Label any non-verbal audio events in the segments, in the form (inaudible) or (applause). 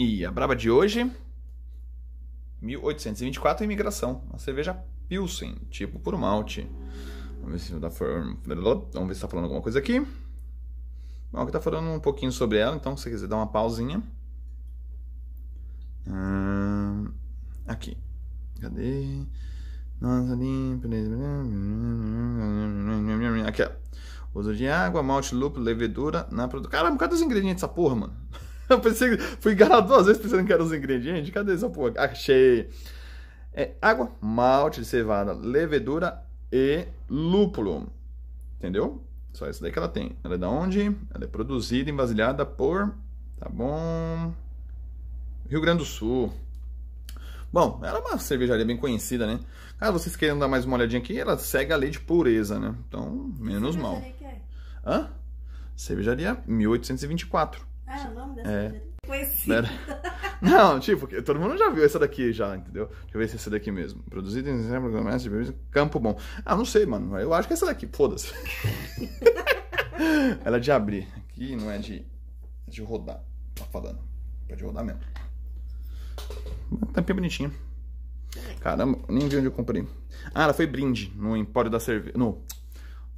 E a braba de hoje, 1824, imigração. Uma cerveja Pilsen, tipo por malte. Vamos ver se está falando, Vamos ver se tá falando alguma coisa aqui. Bom, aqui tá falando um pouquinho sobre ela, então se você quiser dar uma pausinha. Hum, aqui. Cadê? Nossa, limpa. Aqui, ó. Uso de água, malte, lúpulo, levedura na produção. Caramba, cadê os ingredientes dessa porra, mano? (laughs) eu pensei, fui enganado duas vezes pensando que eram os ingredientes. Cadê essa porra? Achei. É água, malte de cevada, levedura e lúpulo. Entendeu? Só isso daí que ela tem. Ela é da onde? Ela é produzida e vasilhada por. Tá bom. Rio Grande do Sul. Bom, ela é uma cervejaria bem conhecida, né? Cara, vocês querem dar mais uma olhadinha aqui, ela segue a lei de pureza, né? Então, menos mal. É? Hã? Cervejaria 1824. Ah, o nome dessa é. conhecida. (laughs) Não, tipo, todo mundo já viu essa daqui já, entendeu? Deixa eu ver se é essa daqui mesmo. Produzida em dezembro Campo Bom. Ah, não sei, mano. Eu acho que é essa daqui, foda-se. (laughs) Ela é de abrir. Aqui não é de, é de rodar. Tá falando. É de rodar mesmo. Tampinha tá bonitinha. Caramba, nem vi onde eu comprei. Ah, ela foi brinde no Empório da Cerveja. No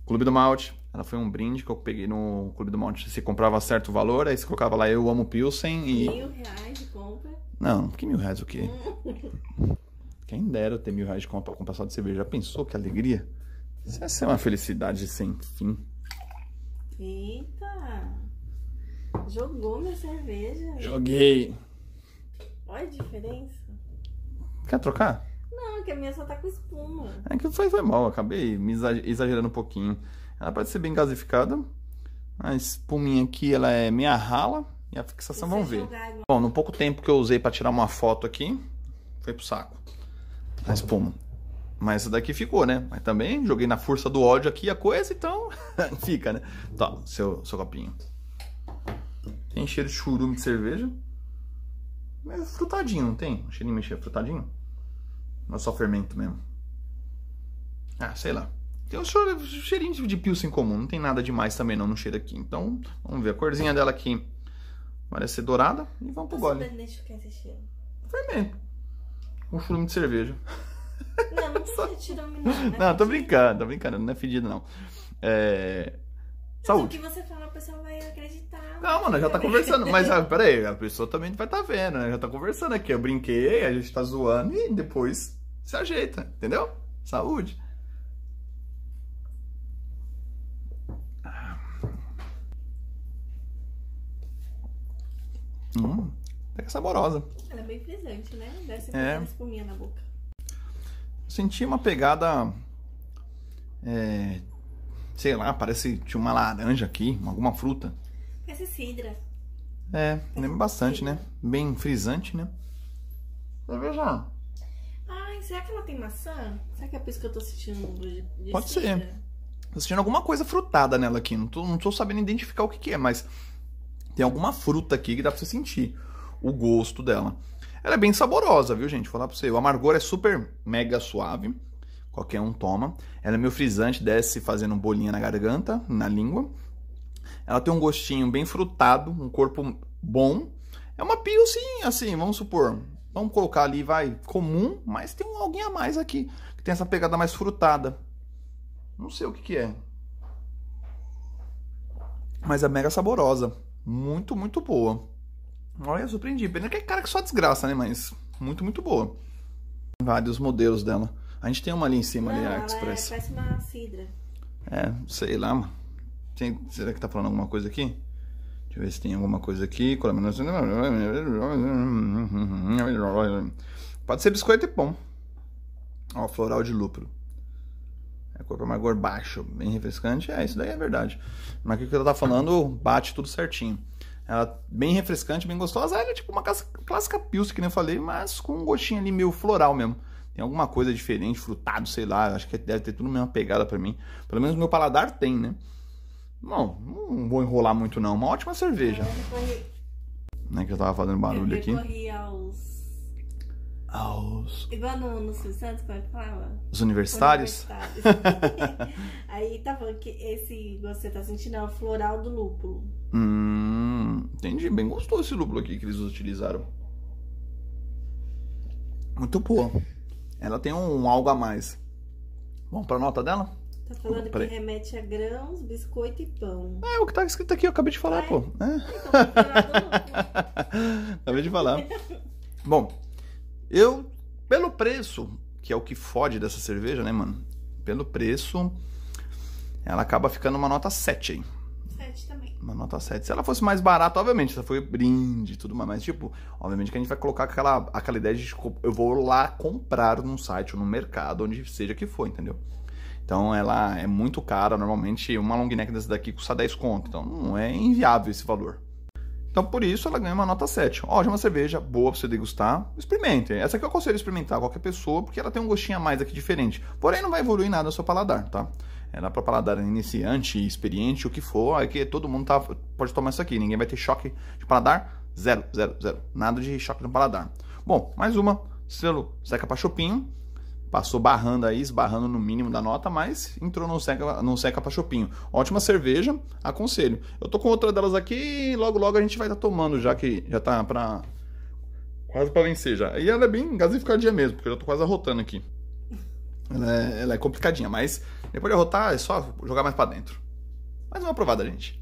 Clube do Malte. Ela foi um brinde que eu peguei no Clube do Monte. Você comprava certo valor, aí você colocava lá eu amo Pilsen e. Mil reais de compra? Não, que mil reais o quê? Hum. (laughs) Quem dera ter mil reais de compra pra comprar só de cerveja. Já pensou que alegria? Isso ia ser é uma felicidade sem fim. Eita! Jogou minha cerveja. Joguei. Olha a diferença. Quer trocar? Não, que a minha só tá com espuma. É que foi, foi mal, acabei me exagerando um pouquinho. Ela pode ser bem gasificada. A espuminha aqui, ela é meia rala. E a fixação, vamos ver. Bom, no pouco tempo que eu usei para tirar uma foto aqui, foi pro saco. A espuma. Mas essa daqui ficou, né? Mas também joguei na força do ódio aqui a coisa, então (laughs) fica, né? Tá, seu, seu copinho. Tem cheiro de churume de cerveja. Mas é frutadinho, não tem? cheirinho mexer é frutadinho? mas é só fermento mesmo? Ah, sei lá. Tem um cheirinho de pilsen comum, não tem nada demais também não no cheiro aqui. Então, vamos ver a corzinha dela aqui. Parece ser dourada e vamos pro gole. Fermento. Um churume de cerveja. Não, não precisa de (laughs) não. Né? Não, tô brincando, tô brincando, não é fedido não. É... Saúde. Mas o que você fala, a pessoa vai acreditar. Não, mano, já tá conversando. Mas, ah, peraí, a pessoa também vai tá vendo, né? Já tá conversando aqui. Eu brinquei, a gente tá zoando e depois se ajeita, entendeu? Saúde. Hum, até que saborosa. Ela é bem frisante, né? Desce é. uma espuminha na boca. Senti uma pegada. É, sei lá, parece tinha uma laranja aqui, alguma fruta. Parece cidra. É, lembra bastante, cidra. né? Bem frisante, né? Cerveja. Ai, será que ela tem maçã? Será que é por isso que eu tô sentindo de, de Pode cidra? ser. Tô sentindo alguma coisa frutada nela aqui. Não tô, não tô sabendo identificar o que, que é, mas tem alguma fruta aqui que dá pra você sentir o gosto dela. Ela é bem saborosa, viu, gente? Vou falar pra você. O amargor é super mega suave. Qualquer um toma. Ela é meio frisante, desce fazendo bolinha na garganta, na língua. Ela tem um gostinho bem frutado, um corpo bom. É uma pilsen, assim, vamos supor. Vamos colocar ali, vai, comum, mas tem um alguém a mais aqui. Que tem essa pegada mais frutada. Não sei o que, que é. Mas é mega saborosa muito, muito boa. Olha, surpreendi. Pena que é cara que só desgraça, né? Mas muito, muito boa. Vários modelos dela. A gente tem uma ali em cima, não, ali, a é Express. É, parece uma cidra. É, sei lá, mano. Tem, será que tá falando alguma coisa aqui? Deixa eu ver se tem alguma coisa aqui. É Pode ser biscoito e pão. Ó, floral de lúpulo. É corpo mais baixo, bem refrescante. É, isso daí é verdade. Mas o que ela tá falando bate tudo certinho. Ela bem refrescante, bem gostosa. Ela é tipo uma clássica pilsen, que nem eu falei, mas com um gostinho ali meio floral mesmo. Tem alguma coisa diferente, frutado, sei lá. Acho que deve ter tudo a mesma pegada para mim. Pelo menos meu paladar tem, né? Bom, não vou enrolar muito não. Uma ótima cerveja. É, né, que eu tava fazendo barulho aqui. Eu recorri aos aos. Igual no, no Silvio Santos, é quando fala? Os universitários? Os universitários. (laughs) Aí tá falando que esse você tá sentindo é o floral do lúpulo. Hum, entendi. Bem gostoso esse lúpulo aqui que eles utilizaram. Muito boa. Ela tem um, um algo a mais. Vamos pra nota dela? Tá falando que remete a grãos, biscoito e pão. É, o que tá escrito aqui, eu acabei de falar, ah, pô. É. Então, (laughs) acabei de falar. (laughs) Bom, eu, pelo preço, que é o que fode dessa cerveja, né, mano? Pelo preço, ela acaba ficando uma nota 7 aí. 7 também. Uma nota 7. Se ela fosse mais barata, obviamente, ela foi brinde e tudo mais. Mas, tipo, obviamente que a gente vai colocar aquela, aquela ideia de tipo, eu vou lá comprar num site ou num mercado, onde seja que for, entendeu? Então ela é muito cara, normalmente uma long neck dessa daqui custa 10 conto. Então não é inviável esse valor. Então, por isso, ela ganha uma nota 7. Ótima cerveja, boa pra você degustar. Experimentem. Essa aqui eu aconselho a experimentar qualquer pessoa, porque ela tem um gostinho a mais aqui diferente. Porém, não vai evoluir nada no seu paladar, tá? Ela é para paladar iniciante, experiente, o que for. Aqui é todo mundo tá, pode tomar isso aqui. Ninguém vai ter choque de paladar. Zero, zero, zero. Nada de choque no paladar. Bom, mais uma. Selo Zeca Pachopinho. Passou barrando aí, esbarrando no mínimo da nota, mas entrou no seca, no seca pra chopinho. Ótima cerveja, aconselho. Eu tô com outra delas aqui e logo logo a gente vai estar tá tomando, já que já tá pra. Quase pra vencer já. E ela é bem gasificadinha mesmo, porque eu já tô quase arrotando aqui. Ela é, ela é complicadinha, mas depois de arrotar é só jogar mais para dentro. Mais uma aprovada, gente.